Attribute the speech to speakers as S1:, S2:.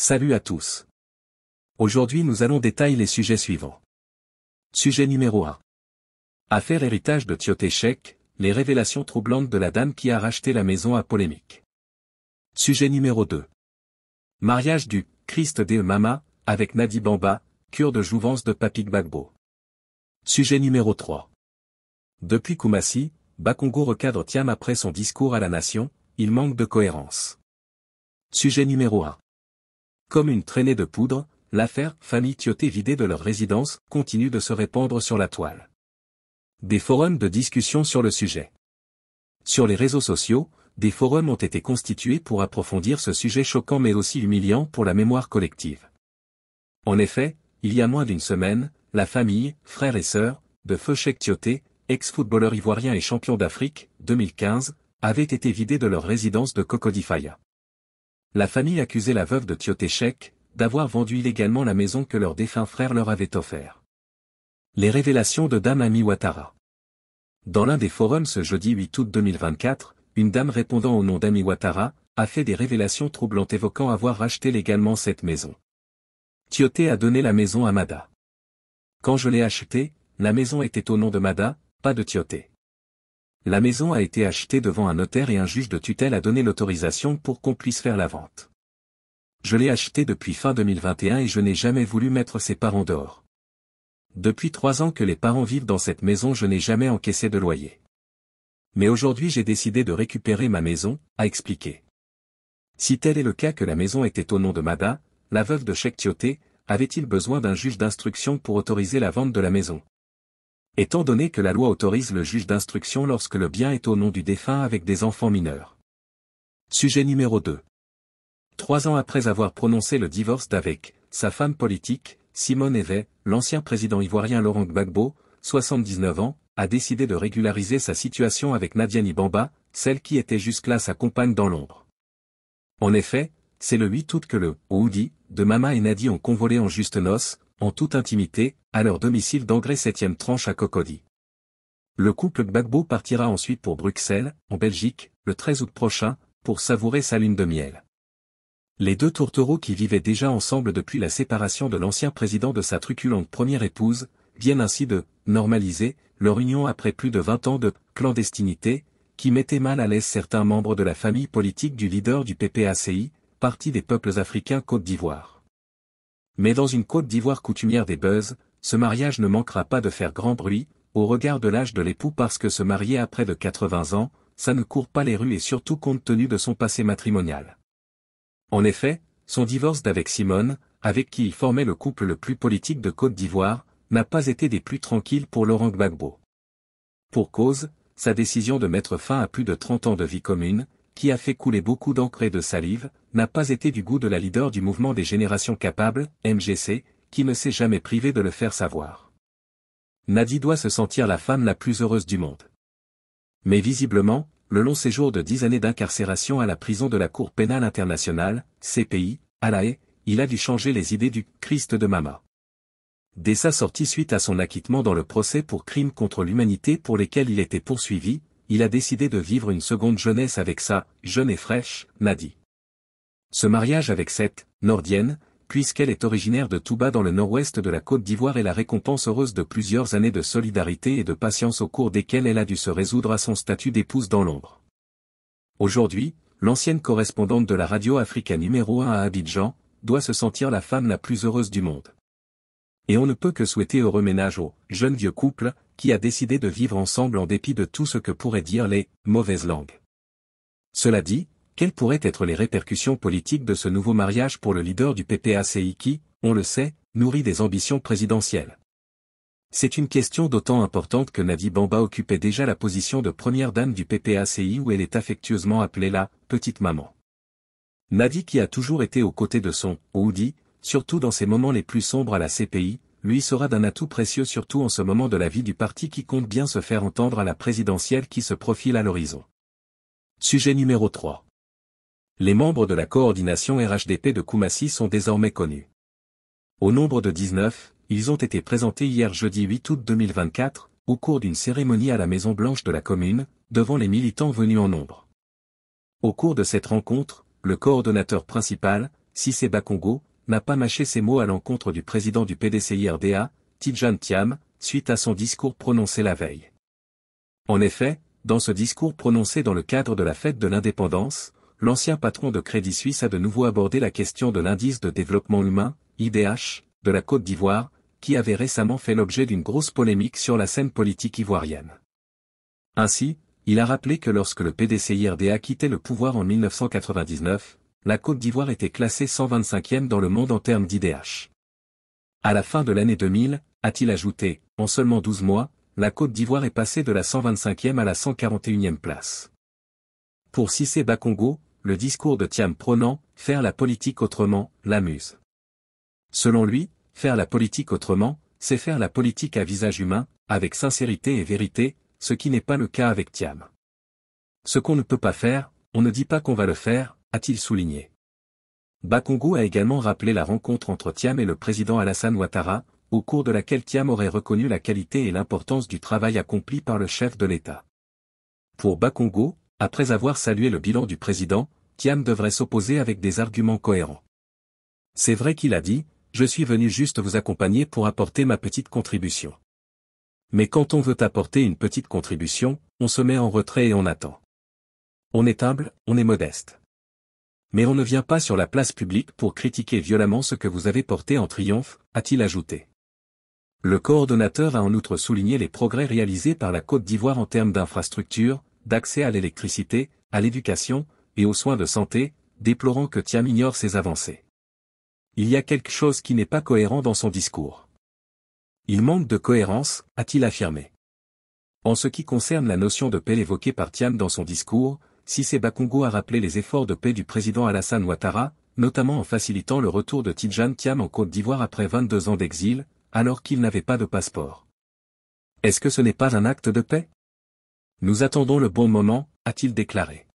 S1: Salut à tous. Aujourd'hui nous allons détailler les sujets suivants. Sujet numéro 1. Affaire héritage de Tiotéchek, les révélations troublantes de la dame qui a racheté la maison à polémique. Sujet numéro 2. Mariage du Christ de Mama, avec Nadi Bamba, cure de jouvence de Papik Bagbo. Sujet numéro 3. Depuis Koumassi, Bakongo recadre Tiam après son discours à la nation, il manque de cohérence. Sujet numéro 1. Comme une traînée de poudre, l'affaire Famille Tioté vidée de leur résidence continue de se répandre sur la toile. Des forums de discussion sur le sujet. Sur les réseaux sociaux, des forums ont été constitués pour approfondir ce sujet choquant mais aussi humiliant pour la mémoire collective. En effet, il y a moins d'une semaine, la famille, frères et sœurs, de Feuchek Tioté, ex-footballeur ivoirien et champion d'Afrique, 2015, avait été vidée de leur résidence de Cocodifaya. La famille accusait la veuve de Tiotéchek, d'avoir vendu illégalement la maison que leur défunt frère leur avait offert. Les révélations de Dame Ami Dans l'un des forums ce jeudi 8 août 2024, une dame répondant au nom d'Ami Ouattara, a fait des révélations troublantes évoquant avoir racheté légalement cette maison. Tioté a donné la maison à Mada. Quand je l'ai achetée, la maison était au nom de Mada, pas de Tioté. La maison a été achetée devant un notaire et un juge de tutelle a donné l'autorisation pour qu'on puisse faire la vente. Je l'ai achetée depuis fin 2021 et je n'ai jamais voulu mettre ses parents dehors. Depuis trois ans que les parents vivent dans cette maison je n'ai jamais encaissé de loyer. Mais aujourd'hui j'ai décidé de récupérer ma maison, a expliqué. Si tel est le cas que la maison était au nom de Mada, la veuve de Cheikh avait-il besoin d'un juge d'instruction pour autoriser la vente de la maison étant donné que la loi autorise le juge d'instruction lorsque le bien est au nom du défunt avec des enfants mineurs. Sujet numéro 2. Trois ans après avoir prononcé le divorce d'avec, sa femme politique, Simone Évey, l'ancien président ivoirien Laurent Gbagbo, 79 ans, a décidé de régulariser sa situation avec Nadiani Ibamba, celle qui était jusque-là sa compagne dans l'ombre. En effet, c'est le 8 août que le Oudi de Mama et Nadi ont convolé en juste noces, en toute intimité, à leur domicile d'engrais 7e tranche à Cocody. Le couple Gbagbo partira ensuite pour Bruxelles, en Belgique, le 13 août prochain, pour savourer sa lune de miel. Les deux tourtereaux qui vivaient déjà ensemble depuis la séparation de l'ancien président de sa truculente première épouse, viennent ainsi de normaliser leur union après plus de 20 ans de clandestinité, qui mettait mal à l'aise certains membres de la famille politique du leader du PPACI, Parti des peuples africains Côte d'Ivoire. Mais dans une Côte d'Ivoire coutumière des buzz, ce mariage ne manquera pas de faire grand bruit, au regard de l'âge de l'époux parce que se marier après près de 80 ans, ça ne court pas les rues et surtout compte tenu de son passé matrimonial. En effet, son divorce d'avec Simone, avec qui il formait le couple le plus politique de Côte d'Ivoire, n'a pas été des plus tranquilles pour Laurent Gbagbo. Pour cause, sa décision de mettre fin à plus de 30 ans de vie commune, qui a fait couler beaucoup d'encre et de salive, n'a pas été du goût de la leader du mouvement des générations capables, MGC, qui ne s'est jamais privé de le faire savoir. Nadie doit se sentir la femme la plus heureuse du monde. Mais visiblement, le long séjour de dix années d'incarcération à la prison de la Cour pénale internationale, CPI, à La Haye, il a dû changer les idées du Christ de Mama. Dès sa sortie suite à son acquittement dans le procès pour crimes contre l'humanité pour lesquels il était poursuivi, il a décidé de vivre une seconde jeunesse avec sa « jeune et fraîche » Nadi. Ce mariage avec cette « nordienne », puisqu'elle est originaire de Touba dans le nord-ouest de la Côte d'Ivoire est la récompense heureuse de plusieurs années de solidarité et de patience au cours desquelles elle a dû se résoudre à son statut d'épouse dans l'ombre. Aujourd'hui, l'ancienne correspondante de la radio Africa numéro 1 à Abidjan, doit se sentir la femme la plus heureuse du monde et on ne peut que souhaiter heureux ménage au jeune vieux couple, qui a décidé de vivre ensemble en dépit de tout ce que pourraient dire les mauvaises langues. Cela dit, quelles pourraient être les répercussions politiques de ce nouveau mariage pour le leader du PPACI qui, on le sait, nourrit des ambitions présidentielles C'est une question d'autant importante que Nadi Bamba occupait déjà la position de première dame du PPACI où elle est affectueusement appelée la « petite maman ». Nadi qui a toujours été aux côtés de son « Oudi », surtout dans ses moments les plus sombres à la CPI, lui sera d'un atout précieux surtout en ce moment de la vie du parti qui compte bien se faire entendre à la présidentielle qui se profile à l'horizon. Sujet numéro 3. Les membres de la coordination RHDP de Koumassi sont désormais connus. Au nombre de 19, ils ont été présentés hier jeudi 8 août 2024, au cours d'une cérémonie à la Maison Blanche de la Commune, devant les militants venus en nombre. Au cours de cette rencontre, le coordonnateur principal, Cissé Bakongo, n'a pas mâché ses mots à l'encontre du président du PDCI-RDA, Tidjan Thiam, suite à son discours prononcé la veille. En effet, dans ce discours prononcé dans le cadre de la fête de l'indépendance, l'ancien patron de Crédit Suisse a de nouveau abordé la question de l'indice de développement humain, IDH, de la Côte d'Ivoire, qui avait récemment fait l'objet d'une grosse polémique sur la scène politique ivoirienne. Ainsi, il a rappelé que lorsque le PDCI-RDA quittait le pouvoir en 1999, la Côte d'Ivoire était classée 125e dans le monde en termes d'IDH. À la fin de l'année 2000, a-t-il ajouté, en seulement 12 mois, la Côte d'Ivoire est passée de la 125e à la 141e place. Pour Cissé Bakongo, le discours de Thiam prônant « Faire la politique autrement » l'amuse. Selon lui, faire la politique autrement, c'est faire la politique à visage humain, avec sincérité et vérité, ce qui n'est pas le cas avec Thiam. Ce qu'on ne peut pas faire, on ne dit pas qu'on va le faire, a-t-il souligné. Bakongo a également rappelé la rencontre entre Thiam et le président Alassane Ouattara, au cours de laquelle Thiam aurait reconnu la qualité et l'importance du travail accompli par le chef de l'État. Pour Bakongo, après avoir salué le bilan du président, Thiam devrait s'opposer avec des arguments cohérents. C'est vrai qu'il a dit, je suis venu juste vous accompagner pour apporter ma petite contribution. Mais quand on veut apporter une petite contribution, on se met en retrait et on attend. On est humble, on est modeste mais on ne vient pas sur la place publique pour critiquer violemment ce que vous avez porté en triomphe, a-t-il ajouté. Le coordonnateur a en outre souligné les progrès réalisés par la Côte d'Ivoire en termes d'infrastructures, d'accès à l'électricité, à l'éducation, et aux soins de santé, déplorant que Tiam ignore ces avancées. Il y a quelque chose qui n'est pas cohérent dans son discours. Il manque de cohérence, a-t-il affirmé. En ce qui concerne la notion de paix évoquée par Thiam dans son discours, Sissé Bakongo a rappelé les efforts de paix du président Alassane Ouattara, notamment en facilitant le retour de Tidjan Tiam en Côte d'Ivoire après 22 ans d'exil, alors qu'il n'avait pas de passeport. Est-ce que ce n'est pas un acte de paix Nous attendons le bon moment, a-t-il déclaré.